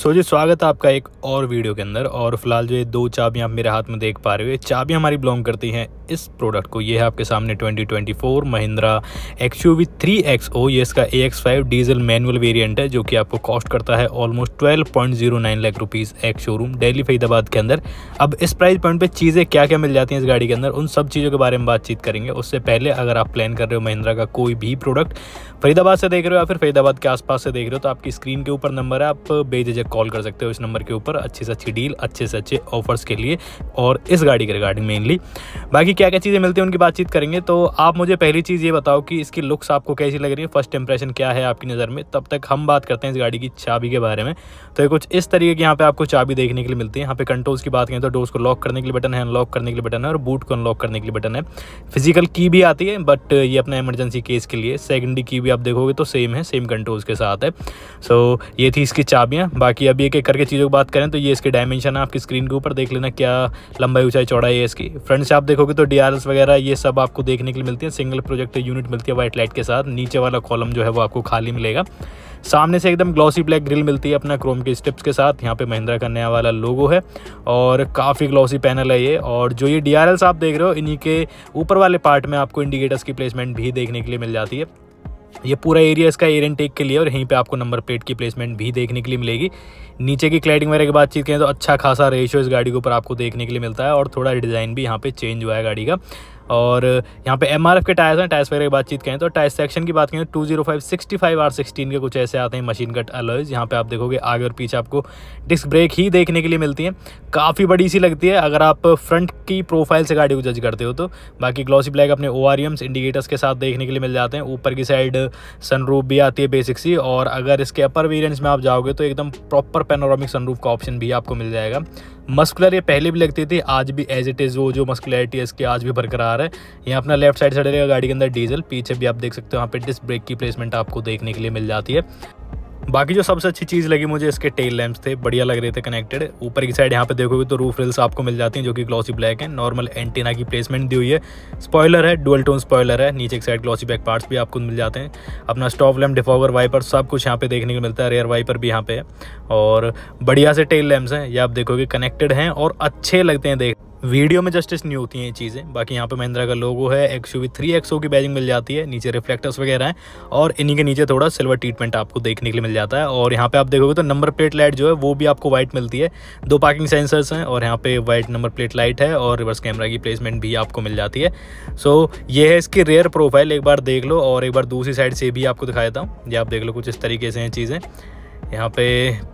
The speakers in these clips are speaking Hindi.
सो so, जी स्वागत है आपका एक और वीडियो के अंदर और फिलहाल जो ये दो चाबियाँ आप मेरे हाथ में देख पा रहे हो ये चाबियां हमारी बिलोंग करती हैं इस प्रोडक्ट को ये है आपके सामने 2024 Mahindra X U V three X O ये इसका A X five diesel manual variant है जो कि आपको कॉस्ट करता है almost 12.09 lakh rupees ex showroom Delhi Faridabad के अंदर अब इस प्राइस पॉइंट पर चीज़ें क्या क्या मिल जाती हैं इस गाड़ी के अंदर उन सब चीज़ों के बारे में बातचीत करेंगे उससे पहले अगर आप प्लान कर रहे हो महिंद्रा का कोई भी प्रोडक्ट फरीदाबाद से देख रहे हो या फिर फरीदाबाद के आसपास से देख रहे हो तो आपकी स्क्रीन के ऊपर नंबर है आप बेझिझक मुझे कॉल कर सकते हो इस नंबर के ऊपर अच्छी से अच्छी डील अच्छे से अच्छे ऑफर्स के लिए और इस गाड़ी के रिगार्डिंग मेनली बाकी क्या क्या चीज़ें मिलती हैं उनकी बातचीत करेंगे तो आप मुझे पहली चीज़ ये बताओ कि इसकी लुक्स आपको कैसी लग रही है फर्स्ट इंप्रेशन क्या है आपकी नज़र में तब तक हम बात करते हैं इस गाड़ी की चाबी के बारे में तो कुछ इस तरीके की यहाँ पर आपको चाबी देखने के लिए मिलती है यहाँ पे कंट्रोल्स की बात करें तो डोर्स को लॉक करने के लिए बटन है अनलॉक करने के लिए बटन है और बूट को अनलॉक करने के लिए बटन है फिजिकल की भी आती है बट ये अपना इमरजेंसी केस के लिए सेकेंडरी की भी आप देखोगे तो सेम है सेम कंट्रोल्स के साथ है सो so, ये थी इसकी चाबियाँ बाकी बाकी अभी एक एक करके चीज़ों की बात करें तो ये इसके डायमेंशन है आपकी स्क्रीन के ऊपर देख लेना क्या लंबाई ऊंचाई चौड़ाई है इसकी फ्रंट से आप देखोगे तो डी वगैरह ये सब आपको देखने के लिए मिलती है सिंगल प्रोजेक्ट यूनिट मिलती है वाइट लाइट के साथ नीचे वाला कॉलम जो है वो आपको खाली मिलेगा सामने से एकदम ग्लॉसी ब्लैक ग्रिल मिलती है अपना क्रोम के स्टिप्स के साथ यहाँ पे महिंद्रा का नया वाला लोगो है और काफ़ी ग्लॉसी पैनल है ये और जो ये डी आप देख रहे हो इन्हीं के ऊपर वाले पार्ट में आपको इंडिकेटर्स की प्लेसमेंट भी देखने के लिए मिल जाती है ये पूरा एरिया इसका एयर एंड टेक के लिए और यहीं पे आपको नंबर प्लेट की प्लेसमेंट भी देखने के लिए मिलेगी नीचे की क्लाइडिंग वगैरह की बातचीत करें तो अच्छा खासा रेशो इस गाड़ी के ऊपर आपको देखने के लिए मिलता है और थोड़ा डिज़ाइन भी यहाँ पे चेंज हुआ है गाड़ी का और यहाँ पे एम के टायर्स हैं टायर्स वगैरह की बातचीत करें तो टायर सेक्शन की बात करें two zero five sixty five R sixteen के कुछ ऐसे आते हैं मशीन कट अलॉयज यहाँ पे आप देखोगे आगे और पीछे आपको डिस्क ब्रेक ही देखने के लिए मिलती हैं काफ़ी बड़ी सी लगती है अगर आप फ्रंट की प्रोफाइल से गाड़ी को जज करते हो तो बाकी ग्लॉसी ब्लैक अपने ओ इंडिकेटर्स e के साथ देखने के लिए मिल जाते हैं ऊपर की साइड सन भी आती है बेसिक सी और अगर इसके अपर वेरियंट्स में आप जाओगे तो एकदम प्रॉपर पेनोरामिक सन का ऑप्शन भी आपको मिल जाएगा मस्कुलर ये पहले भी लगती थी आज भी एज इट इज़ वो जो मस्कुलरिटी है इसकी आज भी बरकरार है यहाँ अपना लेफ्ट साइड से रहेगा गाड़ी के अंदर डीजल पीछे भी आप देख सकते हो यहाँ पे डिस्क ब्रेक की प्लेसमेंट आपको देखने के लिए मिल जाती है बाकी जो सबसे अच्छी चीज़ लगी मुझे इसके टेल लैम्प थे बढ़िया लग रहे थे कनेक्टेड ऊपर की साइड यहाँ पे देखोगे तो रूफ रिल्स आपको मिल जाती हैं जो कि ग्लॉसी ब्लैक है नॉर्मल एंटीना की प्लेसमेंट दी हुई है स्पॉयलर है डुअल टोन स्पॉयलर है नीचे की साइड ग्लॉसी बैक पार्ट्स भी आपको मिल जाते हैं अपना स्टॉप लैम्प डिफॉवर वाइपर सब कुछ यहाँ पे देखने को मिलता है रेयर वाइपर भी यहाँ पे है और बढ़िया से टेल लैम्प हैं ये आप देखोगे कनेक्टेड हैं और अच्छे लगते हैं देख वीडियो में जस्टिस नहीं होती हैं ये चीज़ें बाकी यहाँ पे महिंद्रा का लोगो है एक्स यू थ्री एक्सो की बैजिंग मिल जाती है नीचे रिफ्लेक्टर्स वगैरह हैं और इन्हीं के नीचे थोड़ा सिल्वर ट्रीटमेंट आपको देखने के लिए मिल जाता है और यहाँ पे आप देखोगे तो नंबर प्लेट लाइट जो है वो भी आपको वाइट मिलती है दो पार्किंग सेंसर्स हैं और यहाँ पे वाइट नंबर प्लेट लाइट है और रिवर्स कैमरा की प्लेसमेंट भी आपको मिल जाती है सो ये है इसकी रेयर प्रोफाइल एक बार देख लो और एक बार दूसरी साइड से भी आपको दिखा देता हूँ ये आप देख लो कुछ इस तरीके से हैं चीज़ें यहाँ पे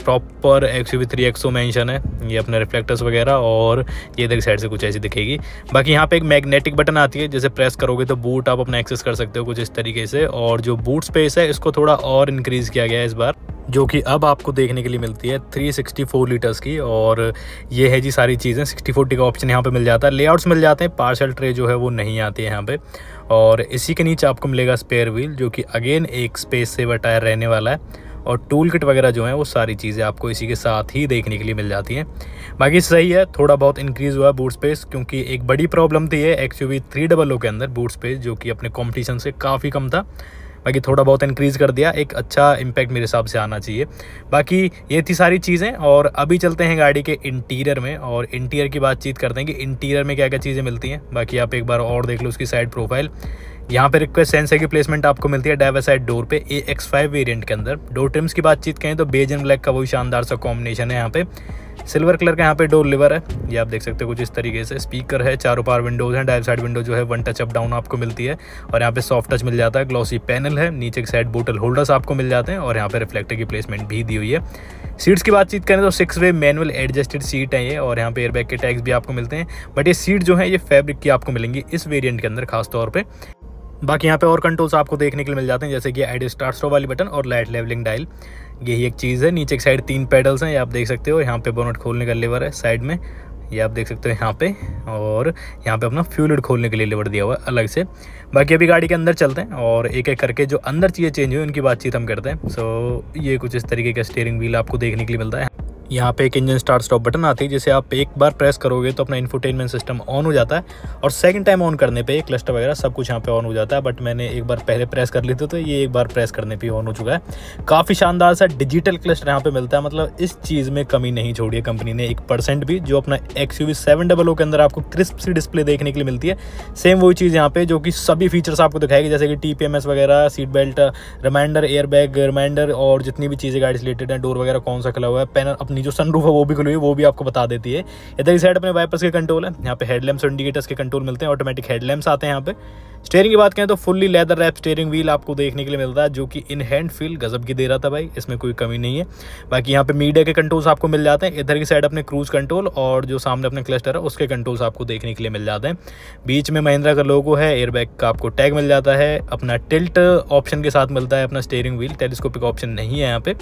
proper X V three XO mention है ये अपने रिफ्लेक्टर्स वगैरह और ये इधर साइड से कुछ ऐसी दिखेगी बाकी यहाँ पे एक मैग्नेटिक बटन आती है जैसे प्रेस करोगे तो बूट आप अपना एक्सेस कर सकते हो कुछ इस तरीके से और जो बूट स्पेस है इसको थोड़ा और इंक्रीज़ किया गया है इस बार जो कि अब आपको देखने के लिए मिलती है 364 लीटर्स की और ये है जी सारी चीज़ें फोर का ऑप्शन यहाँ पे मिल जाता है लेआउट्स मिल जाते हैं पार्सल ट्रे जो है वो नहीं आती है यहाँ पे और इसी के नीचे आपको मिलेगा स्पेयर व्हील जो कि अगेन एक स्पेस सेवर टायर रहने वाला है और टूल किट वगैरह जो है वो सारी चीज़ें आपको इसी के साथ ही देखने के लिए मिल जाती हैं बाकी सही है थोड़ा बहुत इंक्रीज़ हुआ है बूट स्पेस क्योंकि एक बड़ी प्रॉब्लम थी है एक्स यू के अंदर बूट स्पेस जो कि अपने कॉम्पिटिशन से काफ़ी कम था बाकी थोड़ा बहुत इंक्रीज़ कर दिया एक अच्छा इम्पैक्ट मेरे हिसाब से आना चाहिए बाकी ये थी सारी चीज़ें और अभी चलते हैं गाड़ी के इंटीरियर में और इंटीरियर की बातचीत करते हैं कि इंटीरियर में क्या क्या चीज़ें मिलती हैं बाकी आप एक बार और देख लो उसकी साइड प्रोफाइल यहाँ पे रिक्वेस्ट सेंसर की प्लेसमेंट आपको मिलती है डाइवर साइड डोर पे ए एक्स फाइव वेरियंट के अंदर डोर ट्रिम्स की बातचीत करें तो बेज एंड ब्लैक का वही शानदार सा कॉम्बिनेशन है यहाँ पे सिल्वर कलर का यहाँ पे डोर लिवर है ये आप देख सकते हो कुछ इस तरीके से स्पीकर है चारों पार विंडोज़ हैं डाइव साइड विंडो जो है वन टच अप डाउन आपको मिलती है और यहाँ पे सॉफ्ट टच मिल जाता है ग्लॉसी पैनल है नीचे के साइड बोटल होल्डर्स आपको मिल जाते हैं और यहाँ पे रिफ्लेक्टर की प्लेसमेंट भी दी हुई है सीट्स की बातचीत करें तो six way manual adjusted seat है ये और यहाँ पे एयरबैग के टैग्स भी आपको मिलते हैं बट ये सीट जो है ये फैब्रिक की आपको मिलेंगी इस वेरियंट के अंदर खासतौर पर बाकी यहाँ पे और कंट्रोल्स आपको देखने के लिए मिल जाते हैं जैसे कि एड स्टार स्टो वाली बटन और लाइट लेवलिंग डायल यही एक चीज़ है नीचे एक साइड तीन पेडल्स हैं ये आप देख सकते हो यहाँ पे बोनट खोलने का लेवर है साइड में ये आप देख सकते हो यहाँ पे और यहाँ पे अपना फ्यूल खोलने के लिए लेवर दिया हुआ है अलग से बाकी अभी गाड़ी के अंदर चलते हैं और एक एक करके जो अंदर चीज़ें चेंज हुई उनकी बातचीत हम करते हैं सो ये कुछ इस तरीके का स्टेयरिंग व्हील आपको देखने के लिए मिलता है यहाँ पे एक इंजन स्टार्ट स्टॉप बटन आती है जिसे आप एक बार प्रेस करोगे तो अपना इन्फोटेनमेंट सिस्टम ऑन हो जाता है और सेकंड टाइम ऑन करने पे क्लस्टर वगैरह सब कुछ यहाँ पे ऑन हो जाता है बट मैंने एक बार पहले प्रेस कर ली थी तो ये एक बार प्रेस करने पे ऑन हो चुका है काफ़ी शानदार सा डिजिटल क्लस्टर यहाँ पर मिलता है मतलब इस चीज़ में कमी नहीं छोड़ी है कंपनी ने एक परसेंट भी जो अपना एक्स यू के अंदर आपको क्रिस्प सी डिस्प्ले देखने के लिए मिलती है सेम वही चीज़ यहाँ पे जो कि सभी फीचर्स आपको दिखाएगी जैसे कि टी वगैरह seat belt reminder airbag reminder और जितनी भी चीज़ें गाड़ी रिलेटेड हैं डोर वगैरह कौन सा खिला हुआ है पैनल अपनी अपनी जो सनरूफ है वो भी खुली हुई वो भी आपको बता देती है इधर की साइड अपने वाइपर्स के कंट्रोल है यहाँ पे हेडलैम्स और इंडिकेटर्स के कंट्रोल मिलते हैं ऑटोमेटिक हेडलैम्स आते हैं यहाँ पे स्टेयरिंग की बात करें तो fully leather wrap steering wheel आपको देखने के लिए मिलता है जो कि इन हैंड फील गजब की दे रहा था भाई इसमें कोई कमी नहीं है बाकी यहाँ पे मीडिया के कंट्रोल्स आपको मिल जाते हैं इधर की साइड अपने क्रूज कंट्रोल और जो सामने अपने क्लस्टर है उसके कंट्रोल्स आपको देखने के लिए मिल जाते हैं बीच में महिंद्रा का लोगो है एयरबैग का आपको टैग मिल जाता है अपना टिल्ट ऑप्शन के साथ मिलता है अपना स्टेयरिंग व्हील टेलीस्कोपिक ऑप्शन नहीं है यहाँ पे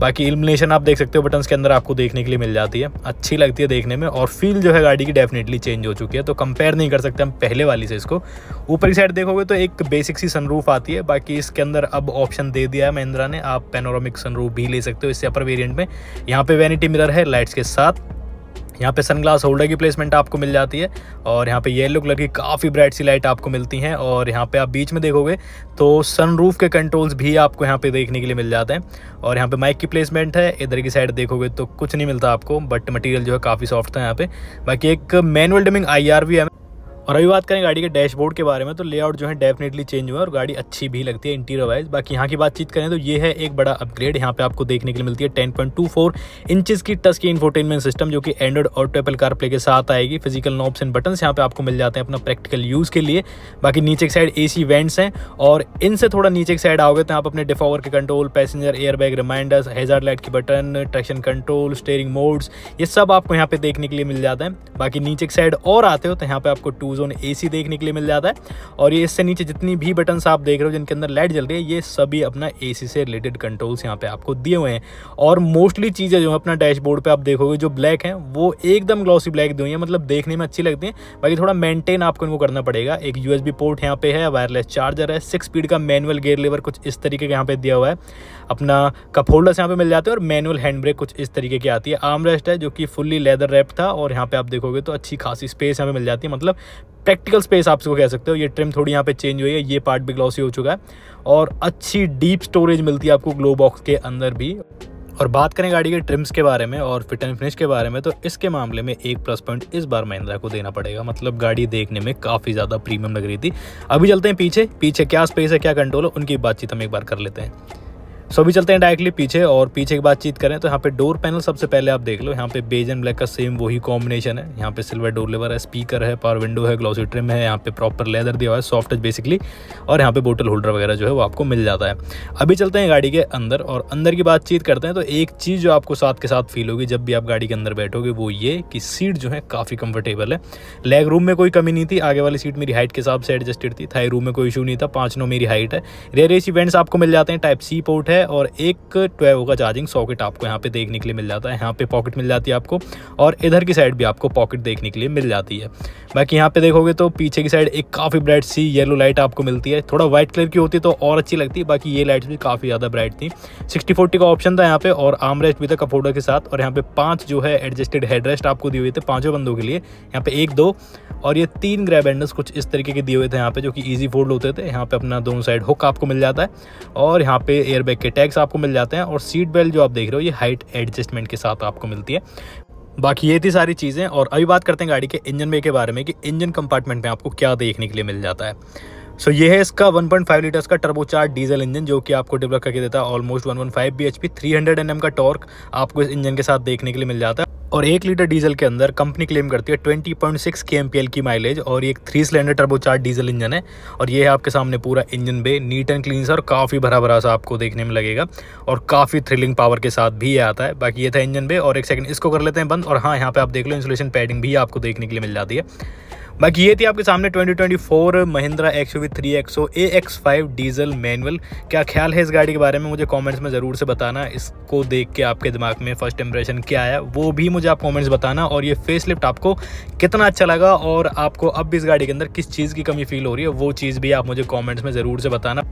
बाकी इल्मिनेशन आप देख सकते हो बटन्स के अंदर आपको देखने के लिए मिल जाती है अच्छी लगती है देखने में और फील जो है गाड़ी की डेफिनेटली चेंज हो चुकी है तो कंपेयर नहीं कर सकते हम पहले वाली से इसको ऊपरी साइड देखोगे तो एक बेसिक सी सनरूफ आती है बाकी इसके अंदर अब ऑप्शन दे दिया है महिंद्रा ने आप पेनोरामिक सनरूफ भी ले सकते हो इससे अपर वेरिएंट में यहाँ पे वैनिटी मिरर है लाइट्स के साथ यहाँ पे सनग्लास होल्डर की प्लेसमेंट आपको मिल जाती है और यहाँ पे येलो कलर की काफ़ी ब्राइट सी लाइट आपको मिलती हैं और यहाँ पे आप बीच में देखोगे तो सनरूफ के कंट्रोल्स भी आपको यहाँ पे देखने के लिए मिल जाते हैं और यहाँ पे माइक की प्लेसमेंट है इधर की साइड देखोगे तो कुछ नहीं मिलता आपको बट मटेरियल जो है काफ़ी सॉफ्ट था यहाँ पे बाकी एक मैनुअल डिमिंग आई है और अभी बात करें गाड़ी के डैशबोर्ड के बारे में तो लेआउट जो है डेफिनेटली चेंज हुआ है और गाड़ी अच्छी भी लगती है इंटीरियर वाइज बाकी यहाँ की बातचीत करें तो ये है एक बड़ा अपग्रेड यहाँ पे आपको देखने के लिए मिलती है 10.24 इंचेस की टच की इन्फोटेनमेंट सिस्टम जो कि एंड्रॉइड और ट्रेपल कार प्ले के साथ आएगी फिजिकल नॉब्स एंड बटन यहाँ पे आपको मिल जाते हैं अपना प्रैक्टिकल यूज़ के लिए बाकी नीचे की साइड ए सी वेंट्स हैं और इनसे थोड़ा नीचे की साइड आओगे तो आप अपने डिफॉवर के control passenger airbag reminders hazard light के button traction control steering modes ये सब आपको यहाँ पे देखने के लिए मिल जाता है बाकी नीचे की साइड और आते हो तो यहाँ पे आपको टू जोन ए देखने के लिए मिल जाता है और ये इससे नीचे जितनी भी बटन आप देख रहे हो जिनके अंदर लाइट जल रही है ये सभी अपना ए से रिलेटेड कंट्रोल्स यहाँ पे आपको दिए हुए हैं और मोस्टली चीज़ें जो है अपना डैशबोर्ड पर आप देखोगे जो ब्लैक है वो एकदम ग्लॉसी ब्लैक दी हुई है मतलब देखने में अच्छी लगती है बाकी थोड़ा मेंटेन आपको इनको करना पड़ेगा एक यूएसबी पोर्ट यहाँ पे है वायरलेस चार्जर है सिक्स स्पीड का मैनुअल गेयर लेवर कुछ इस तरीके का यहाँ पे दिया हुआ है अपना कप होल्डर्स यहाँ पे मिल जाते हैं और मैनुअल हैंड ब्रेक कुछ इस तरीके की आती है आर्म रेस्ट है जो कि फुल्ली लेदर रैप था और यहाँ पे आप देखोगे तो अच्छी खासी स्पेस यहाँ पे मिल जाती है मतलब प्रैक्टिकल स्पेस आप इसको कह सकते हो ये ट्रिम थोड़ी यहाँ पे चेंज हुई है ये पार्ट भी ग्लॉसी हो चुका है और अच्छी डीप स्टोरेज मिलती है आपको ग्लो बॉक्स के अंदर भी और बात करें गाड़ी के ट्रिम्स के बारे में और फिट एंड फिनिश के बारे में तो इसके मामले में एक प्लस पॉइंट इस बार महिंद्रा को देना पड़ेगा मतलब गाड़ी देखने में काफ़ी ज़्यादा प्रीमियम लग रही थी अभी चलते हैं पीछे पीछे क्या स्पेस है क्या कंट्रोल है उनकी बातचीत हम एक बार कर लेते हैं सो अभी चलते हैं डायरेक्टली पीछे और पीछे की बातचीत करें तो यहाँ पे डोर पैनल सबसे पहले आप देख लो यहाँ पे बेज एंड ब्लैक का सेम वही कॉम्बिनेशन है यहाँ पे सिल्वर डोर लेवर है स्पीकर है पावर विंडो है ग्लॉसी ट्रिम है यहाँ पे प्रॉपर लेदर दिया हुआ है सॉफ्ट टच बेसिकली और यहाँ पे बोटल होल्डर वगैरह जो है वो आपको मिल जाता है अभी चलते हैं गाड़ी के अंदर और अंदर की बातचीत करते हैं तो एक चीज़ जो आपको साथ के साथ फील होगी जब भी आप गाड़ी के अंदर बैठोगे वो ये कि सीट जो है काफ़ी कंफर्टेबल है लेग रूम में कोई कमी नहीं थी आगे वाली सीट मेरी हाइट के हिसाब से एडजस्टेड थी थाई रूम में कोई इशू नहीं था पाँच नौ मेरी हाइट है रेयर एसी वेंट्स आपको मिल जाते हैं टाइप सी पोर्ट है है और एक ट्वेल्व का चार्जिंग सॉकेट आपको यहाँ पे देखने के लिए मिल जाता है यहाँ पे पॉकेट मिल जाती है आपको और इधर की साइड भी आपको पॉकेट देखने के लिए मिल जाती है बाकी यहाँ पे देखोगे तो पीछे की साइड एक काफ़ी ब्राइट सी येलो लाइट आपको मिलती है थोड़ा वाइट कलर की होती तो और अच्छी लगती बाकी ये लाइट्स भी काफ़ी ज़्यादा ब्राइट थी सिक्सटी फोर्टी का ऑप्शन था यहाँ पे और आमरेस्ट भी था कफोडा के साथ और यहाँ पे पाँच जो है एडजस्टेड हेडरेस्ट आपको दी हुई थी पाँचों बंदों के लिए यहाँ पे एक दो और ये तीन ग्रैब हैंडल्स कुछ इस तरीके के दिए हुए थे यहाँ पे जो कि ईजी फोल्ड होते थे यहाँ पे अपना दोनों साइड हुक आपको मिल जाता है और यहाँ पे एयरबैग के टैग्स आपको मिल जाते हैं और सीट बेल्ट जो आप देख रहे हो ये हाइट एडजस्टमेंट के साथ आपको मिलती है बाकी ये थी सारी चीज़ें और अभी बात करते हैं गाड़ी के इंजन में के बारे में कि इंजन कंपार्टमेंट में आपको क्या देखने के लिए मिल जाता है सो so, ये है इसका 1.5 लीटर्स का टर्बोचार्ज डीजल इंजन जो कि आपको डेवलप करके देता है ऑलमोस्ट 115 बीएचपी 300 एनएम का टॉर्क आपको इस इंजन के साथ देखने के लिए मिल जाता है और एक लीटर डीजल के अंदर कंपनी क्लेम करती है 20.6 पॉइंट की माइलेज और एक three cylinder turbocharge diesel engine है और ये है आपके सामने पूरा engine bay neat and clean सा और काफ़ी भरा भरा सा आपको देखने में लगेगा और काफ़ी थ्रिलिंग पावर के साथ भी ये आता है बाकी ये था इंजन बे और एक सेकंड इसको कर लेते हैं बंद और हाँ यहाँ पर आप देख लो इंसुलेशन पैडिंग भी आपको देखने के लिए मिल जाती है बाकी ये थी आपके सामने 2024 Mahindra X V three XO A X five diesel manual क्या ख्याल है इस गाड़ी के बारे में मुझे कमेंट्स में ज़रूर से बताना इसको देख के आपके दिमाग में फर्स्ट इंप्रेशन क्या आया वो भी मुझे आप कमेंट्स बताना और ये फेस लिफ्ट आपको कितना अच्छा लगा और आपको अब भी इस गाड़ी के अंदर किस चीज़ की कमी फील हो रही है वो चीज़ भी आप मुझे कॉमेंट्स में ज़रूर से बताना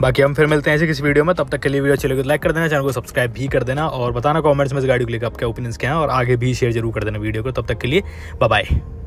बाकी हम फिर मिलते हैं ऐसे किसी वीडियो में तब तक के लिए वीडियो अच्छी लगे तो लाइक कर देना चैनल को सब्सक्राइब भी कर देना और बताना कमेंट्स में इस गाड़ी को लेकर आपके ओपिनियंस क्या हैं और आगे भी शेयर जरूर कर देना वीडियो को तब तक के लिए बाय